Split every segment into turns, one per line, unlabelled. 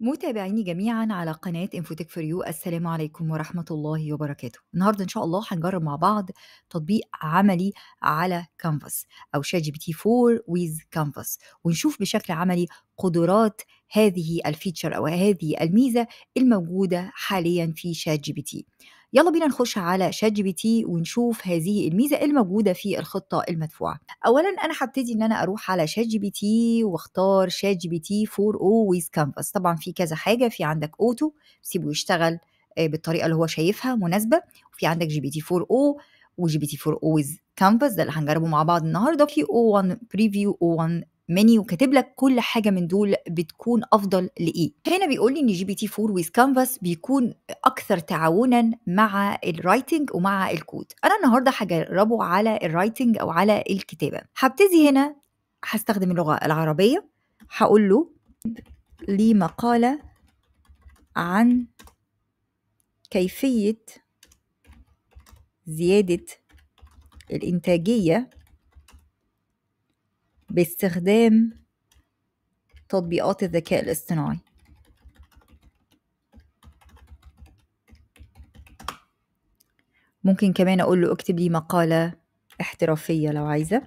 متابعيني جميعا على قناة انفوتك فور يو السلام عليكم ورحمة الله وبركاته النهاردة إن شاء الله هنجرب مع بعض تطبيق عملي على كانفاس أو شات جي بي تي 4 ويز كانفاس ونشوف بشكل عملي قدرات هذه الفيتشر أو هذه الميزة الموجودة حاليا في شات جي بي تي يلا بينا نخش على شات جي بي تي ونشوف هذه الميزه الموجوده في الخطه المدفوعه اولا انا هبتدي ان انا اروح على شات جي بي تي واختار شات جي بي تي 4 او ويز كانفاس طبعا في كذا حاجه في عندك اوتو سيبه يشتغل آه، بالطريقه اللي هو شايفها مناسبه وفي عندك جي بي تي 4 او وجي بي تي 4 او ويز كانفاس ده اللي هنجربه مع بعض النهارده في او 1 بريفيو او 1 منيو وكاتب لك كل حاجه من دول بتكون افضل لايه هنا بيقول لي ان جي بي تي 4 ويز كانفاس بيكون اكثر تعاونا مع الرايتنج ومع الكود انا النهارده هجربه على الرايتنج او على الكتابه هبتدي هنا هستخدم اللغه العربيه هقول له لي مقاله عن كيفيه زياده الانتاجيه باستخدام تطبيقات الذكاء الاصطناعي ممكن كمان أقول له اكتب لي مقالة احترافية لو عايزة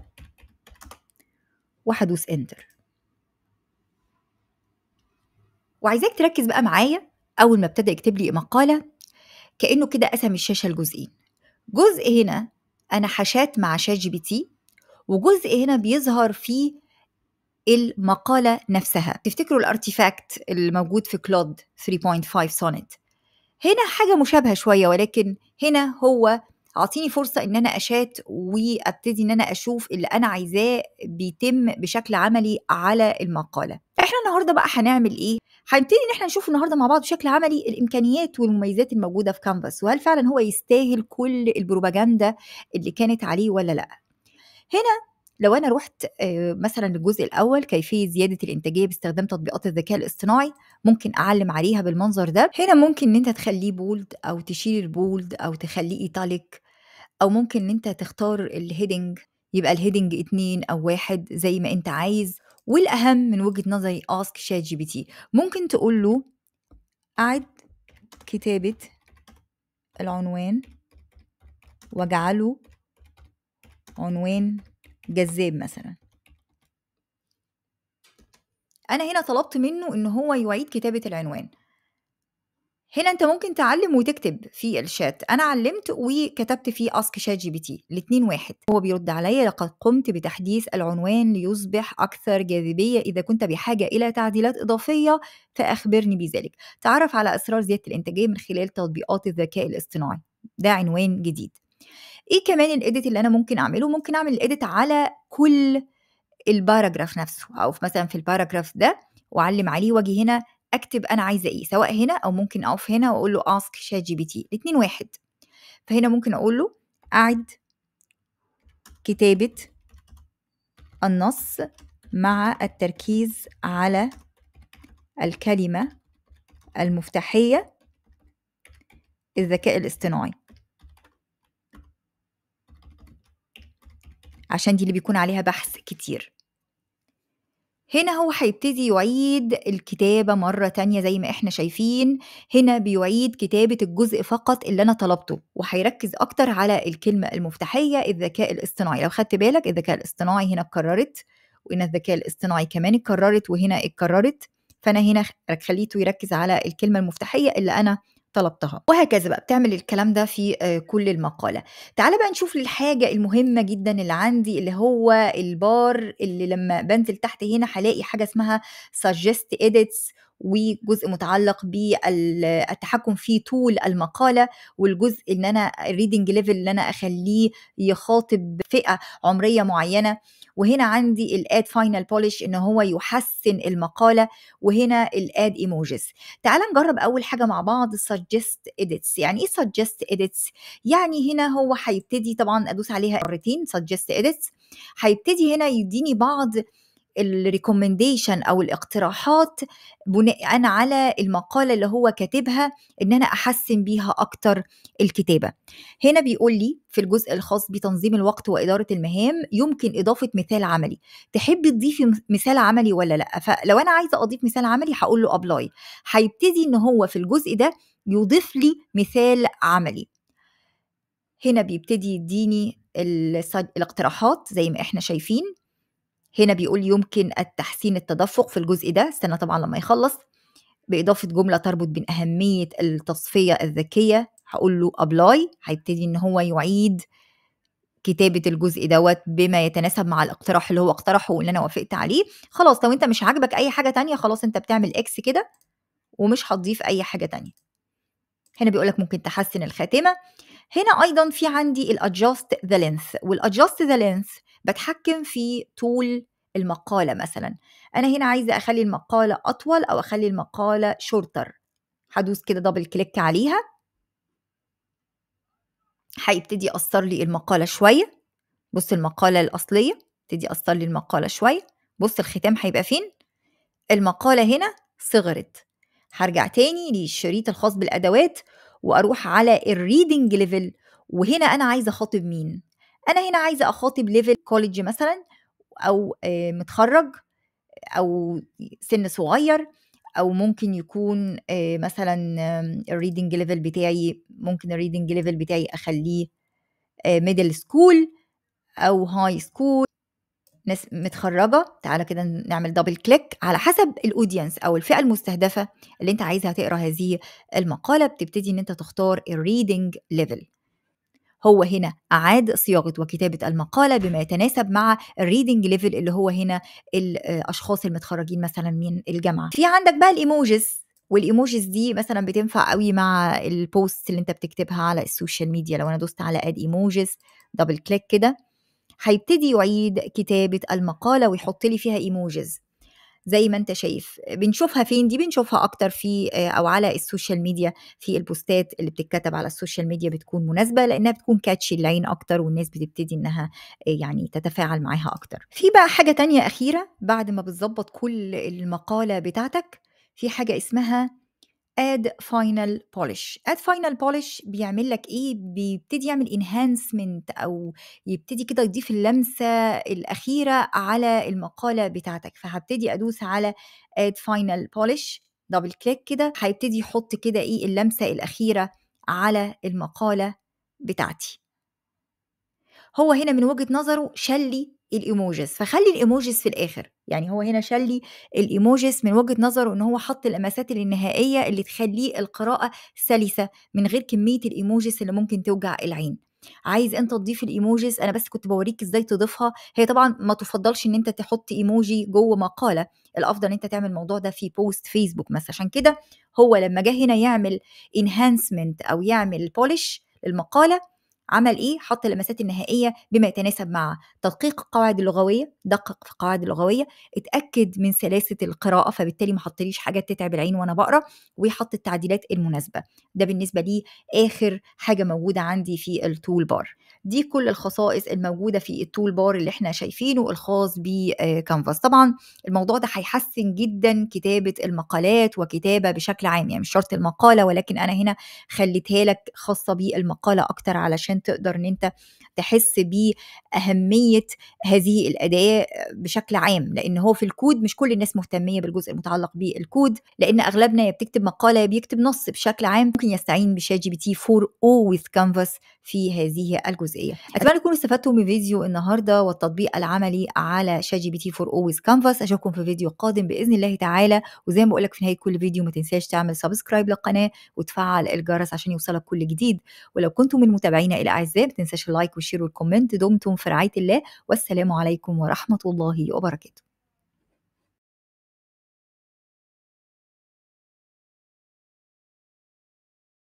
وحدوس انتر وعايزاك تركز بقى معايا أول ما ابتدى يكتب لي مقالة كأنه كده قسم الشاشة لجزئين جزء هنا أنا حشات مع شات جي بي تي وجزء هنا بيظهر في المقالة نفسها تفتكروا الارتيفاكت الموجود في كلود 3.5 سونت هنا حاجة مشابهة شوية ولكن هنا هو اعطيني فرصة ان انا اشات وابتدي ان انا اشوف اللي انا عايزاه بيتم بشكل عملي على المقالة احنا النهاردة بقى هنعمل ايه؟ هنبتدي ان احنا نشوف النهارده مع بعض بشكل عملي الامكانيات والمميزات الموجوده في كانفاس وهل فعلا هو يستاهل كل البروباجندا اللي كانت عليه ولا لا هنا لو انا رحت مثلا للجزء الاول كيفيه زياده الانتاجيه باستخدام تطبيقات الذكاء الاصطناعي ممكن اعلم عليها بالمنظر ده هنا ممكن ان انت تخليه بولد او تشيل البولد او تخليه ايتاليك او ممكن ان انت تختار الهيدنج يبقى الهيدنج اتنين او واحد زي ما انت عايز والاهم من وجهه نظري اسك شات جي بي تي ممكن تقول له اعد كتابه العنوان واجعله عنوان جذاب مثلا انا هنا طلبت منه ان هو يعيد كتابه العنوان هنا انت ممكن تعلم وتكتب في الشات انا علمت وكتبت في اسك شات جي بي تي الاثنين واحد هو بيرد عليا لقد قمت بتحديث العنوان ليصبح اكثر جاذبيه اذا كنت بحاجه الى تعديلات اضافيه فاخبرني بذلك تعرف على اسرار زياده الانتاجيه من خلال تطبيقات الذكاء الاصطناعي ده عنوان جديد ايه كمان الايديت اللي انا ممكن اعمله ممكن اعمل الايديت على كل الباراجراف نفسه او في مثلا في الباراجراف ده واعلم عليه واجي هنا اكتب انا عايزه ايه سواء هنا او ممكن اقف هنا واقول له اسك شات جي بي تي الاثنين واحد فهنا ممكن اقول له اعد كتابه النص مع التركيز على الكلمه المفتاحيه الذكاء الاصطناعي عشان دي اللي بيكون عليها بحث كتير هنا هو هيبتدي يعيد الكتابة مرة تانية زي ما احنا شايفين هنا بيعيد كتابة الجزء فقط اللي أنا طلبته وهيركز أكتر على الكلمة المفتاحية الذكاء الاصطناعي لو خدت بالك الذكاء الاصطناعي هنا اتكررت وان الذكاء الاصطناعي كمان اتكررت وهنا اتكررت فأنا هنا خليته يركز على الكلمة المفتاحية اللي أنا طلبتها وهكذا بقى بتعمل الكلام ده في آه، كل المقالة تعال بقى نشوف الحاجة المهمة جدا اللي عندي اللي هو البار اللي لما بنزل تحت هنا هلاقي حاجة اسمها suggest edits وجزء متعلق بالتحكم في طول المقاله والجزء ان انا الريدنج ليفل اللي انا اخليه يخاطب فئه عمريه معينه وهنا عندي الاد فاينل بولش ان هو يحسن المقاله وهنا الاد ايموجيز تعال نجرب اول حاجه مع بعض سجست اديتس يعني ايه سجست اديتس يعني هنا هو هيبتدي طبعا ادوس عليها مرتين سجست اديتس هيبتدي هنا يديني بعض الريكومنديشن او الاقتراحات بناء على المقاله اللي هو كاتبها ان انا احسن بيها اكتر الكتابه هنا بيقول لي في الجزء الخاص بتنظيم الوقت واداره المهام يمكن اضافه مثال عملي تحبي تضيفي مثال عملي ولا لا فلو انا عايزه اضيف مثال عملي هقول له ابلاي هيبتدي ان هو في الجزء ده يضيف لي مثال عملي هنا بيبتدي يديني الاقتراحات زي ما احنا شايفين هنا بيقول يمكن التحسين التدفق في الجزء ده استنى طبعا لما يخلص بإضافة جملة تربط بين أهمية التصفية الذكية هقول له أبلاي هيبتدي إن هو يعيد كتابة الجزء دوت بما يتناسب مع الاقتراح اللي هو اقترحه واللي أنا وافقت عليه خلاص لو أنت مش عاجبك أي حاجة تانية خلاص أنت بتعمل إكس كده ومش هتضيف أي حاجة تانية هنا بيقولك ممكن تحسن الخاتمة هنا أيضا في عندي الأدجاست ذا لينث والأدجاست ذا لينث بتحكم في طول المقالة مثلا أنا هنا عايزة أخلي المقالة أطول أو أخلي المقالة شورتر هدوس كده دبل كليك عليها هيبتدي يقصر لي المقالة شوية بص المقالة الأصلية ابتدي يقصر لي المقالة شوية بص الختام هيبقى فين المقالة هنا صغرت هرجع تاني للشريط الخاص بالأدوات وأروح على الريدنج ليفل وهنا أنا عايزة أخاطب مين انا هنا عايزه اخاطب ليفل كوليدج مثلا او آه، متخرج او سن صغير او ممكن يكون آه، مثلا الريدنج ليفل بتاعي ممكن الريدنج ليفل بتاعي اخليه ميدل آه، سكول او هاي سكول ناس متخرجه تعالى كده نعمل دبل كليك على حسب الاودينس او الفئه المستهدفه اللي انت عايزها تقرا هذه المقاله بتبتدي ان انت تختار الريدنج ليفل هو هنا أعاد صياغة وكتابة المقالة بما يتناسب مع الريدنج ليفل اللي هو هنا الأشخاص آه، المتخرجين مثلا من الجامعة في عندك بقى الإيموجيز والايموجيز دي مثلا بتنفع قوي مع البوست اللي انت بتكتبها على السوشيال ميديا لو انا دوست على اد ايموجيز دبل كليك كده هيبتدي يعيد كتابه المقاله ويحط لي فيها ايموجيز زي ما انت شايف بنشوفها فين دي بنشوفها اكتر في آه، او على السوشيال ميديا في البوستات اللي بتتكتب على السوشيال ميديا بتكون مناسبه لانها بتكون كاتشي العين اكتر والناس بتبتدي انها آه، يعني تتفاعل معاها اكتر في بقى حاجه تانية اخيره بعد ما بتظبط كل المقاله بتاعتك في حاجه اسمها اد فاينل بولش اد فاينل بولش بيعمل لك ايه بيبتدي يعمل انهانسمنت او يبتدي كده يضيف اللمسه الاخيره على المقاله بتاعتك فهبتدي ادوس على اد فاينل بولش دبل كليك كده هيبتدي يحط كده ايه اللمسه الاخيره على المقاله بتاعتي هو هنا من وجهه نظره شلي الايموجيز فخلي الايموجيز في الاخر يعني هو هنا شلي الايموجيز من وجهه نظره ان هو حط اللمسات النهائيه اللي تخليه القراءه سلسه من غير كميه الايموجيز اللي ممكن توجع العين عايز انت تضيف الايموجيز انا بس كنت بوريك ازاي تضيفها هي طبعا ما تفضلش ان انت تحط ايموجي جوه مقاله الافضل ان انت تعمل الموضوع ده في بوست فيسبوك مثلا عشان كده هو لما جه هنا يعمل انهانسمنت او يعمل بولش للمقاله عمل ايه حط اللمسات النهائيه بما يتناسب مع تدقيق القواعد اللغويه دقق في القواعد اللغويه اتاكد من سلاسه القراءه فبالتالي ما حطليش حاجات تتعب العين وانا بقرا ويحط التعديلات المناسبه ده بالنسبه لي اخر حاجه موجوده عندي في التول بار دي كل الخصائص الموجوده في التول بار اللي احنا شايفينه الخاص بكانفاس آه، طبعا الموضوع ده هيحسن جدا كتابه المقالات وكتابه بشكل عام يعني مش شرط المقاله ولكن انا هنا خليتها لك خاصه بالمقاله اكتر علشان عشان تقدر ان انت تحس باهميه هذه الاداه بشكل عام لان هو في الكود مش كل الناس مهتميه بالجزء المتعلق بالكود لان اغلبنا يا بتكتب مقاله يا بيكتب نص بشكل عام ممكن يستعين بشات جي بي تي 4 او ويز كانفاس في هذه الجزئيه اتمنى تكونوا استفدتوا من فيديو النهارده والتطبيق العملي على شات جي بي تي 4 او ويز كانفاس اشوفكم في فيديو قادم باذن الله تعالى وزي ما بقول لك في نهايه كل فيديو ما تنساش تعمل سبسكرايب للقناه وتفعل الجرس عشان يوصلك كل جديد ولو كنتم من متابعينا الى الأعزاء ما تنساش اللايك والشير والكومنت دمتم في رعاية الله والسلام عليكم ورحمة الله وبركاته